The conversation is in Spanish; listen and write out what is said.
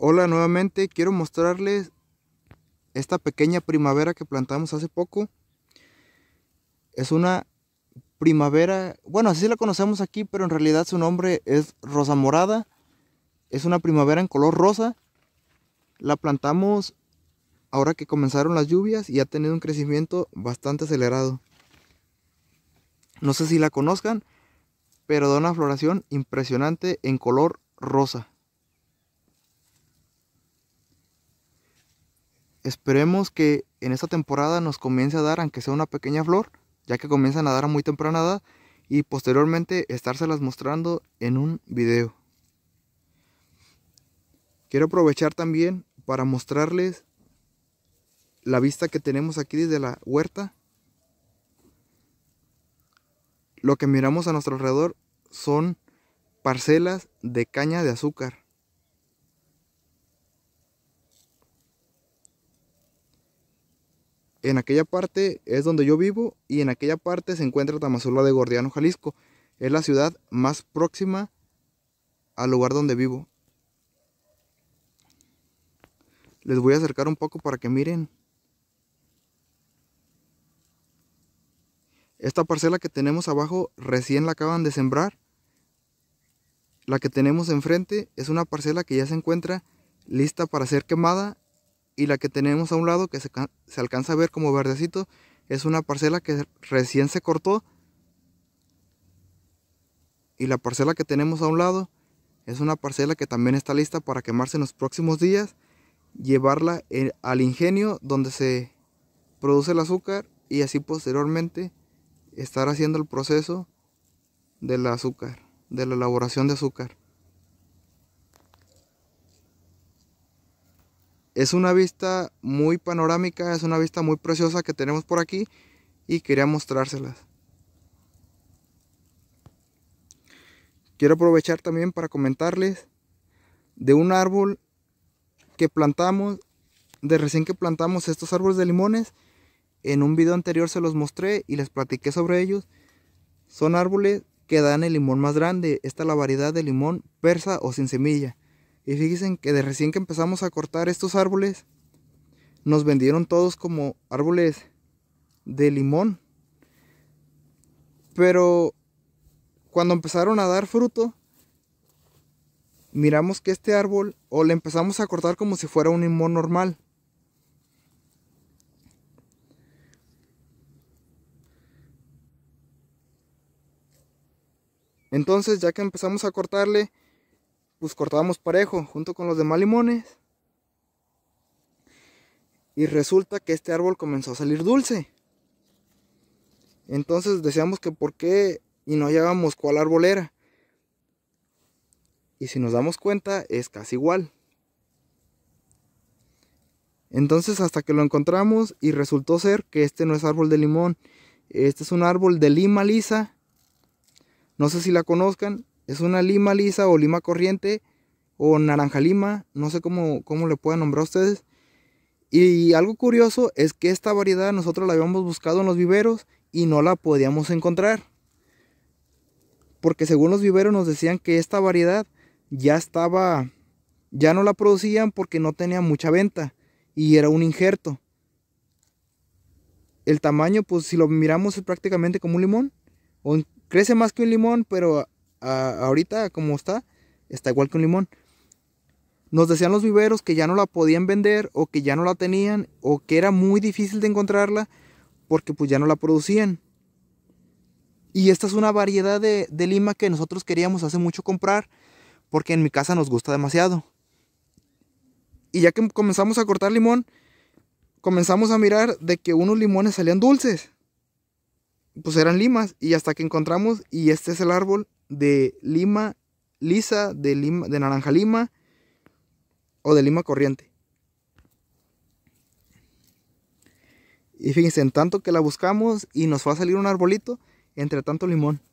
Hola nuevamente, quiero mostrarles esta pequeña primavera que plantamos hace poco. Es una primavera, bueno así la conocemos aquí, pero en realidad su nombre es rosa morada. Es una primavera en color rosa. La plantamos ahora que comenzaron las lluvias y ha tenido un crecimiento bastante acelerado. No sé si la conozcan, pero da una floración impresionante en color rosa. Esperemos que en esta temporada nos comience a dar, aunque sea una pequeña flor, ya que comienzan a dar a muy temprana edad, y posteriormente estárselas mostrando en un video. Quiero aprovechar también para mostrarles la vista que tenemos aquí desde la huerta. Lo que miramos a nuestro alrededor son parcelas de caña de azúcar. en aquella parte es donde yo vivo y en aquella parte se encuentra Tamazula de Gordiano, Jalisco. Es la ciudad más próxima al lugar donde vivo. Les voy a acercar un poco para que miren. Esta parcela que tenemos abajo recién la acaban de sembrar. La que tenemos enfrente es una parcela que ya se encuentra lista para ser quemada y la que tenemos a un lado que se, alcanza a ver como verdecito es una parcela que recién se cortó y la parcela que tenemos a un lado es una parcela que también está lista para quemarse en los próximos días llevarla eh, al ingenio donde se produce el azúcar y así posteriormente estar haciendo el proceso del azúcar de la elaboración de azúcar Es una vista muy panorámica, es una vista muy preciosa que tenemos por aquí y quería mostrárselas. Quiero aprovechar también para comentarles de un árbol que plantamos, de recién que plantamos estos árboles de limones. En un video anterior se los mostré y les platiqué sobre ellos. Son árboles que dan el limón más grande. Esta es la variedad de limón persa o sin semilla. Y fíjense que de recién que empezamos a cortar estos árboles, nos vendieron todos como árboles de limón. Pero cuando empezaron a dar fruto, miramos que este árbol, o le empezamos a cortar como si fuera un limón normal. Entonces, ya que empezamos a cortarle, pues cortábamos parejo junto con los demás limones. Y resulta que este árbol comenzó a salir dulce. Entonces deseamos que por qué y no hallábamos cuál árbol era. Y si nos damos cuenta es casi igual. Entonces hasta que lo encontramos y resultó ser que este no es árbol de limón. Este es un árbol de lima lisa. No sé si la conozcan, es una lima lisa o lima corriente o naranja lima, no sé cómo, cómo le pueden nombrar a ustedes. Y algo curioso es que esta variedad nosotros la habíamos buscado en los viveros y no la podíamos encontrar. Porque según los viveros nos decían que esta variedad ya estaba, ya no la producían porque no tenía mucha venta y era un injerto. El tamaño, pues si lo miramos es prácticamente como un limón. O crece más que un limón, pero ahorita como está, está igual que un limón. Nos decían los viveros que ya no la podían vender o que ya no la tenían o que era muy difícil de encontrarla porque pues ya no la producían. Y esta es una variedad de, de lima que nosotros queríamos hace mucho comprar porque en mi casa nos gusta demasiado. Y ya que comenzamos a cortar limón, comenzamos a mirar de que unos limones salían dulces. Pues eran limas y hasta que encontramos y este es el árbol de lima lisa, de, lima, de naranja lima o de lima corriente. Y fíjense, en tanto que la buscamos y nos va a salir un arbolito, entre tanto limón.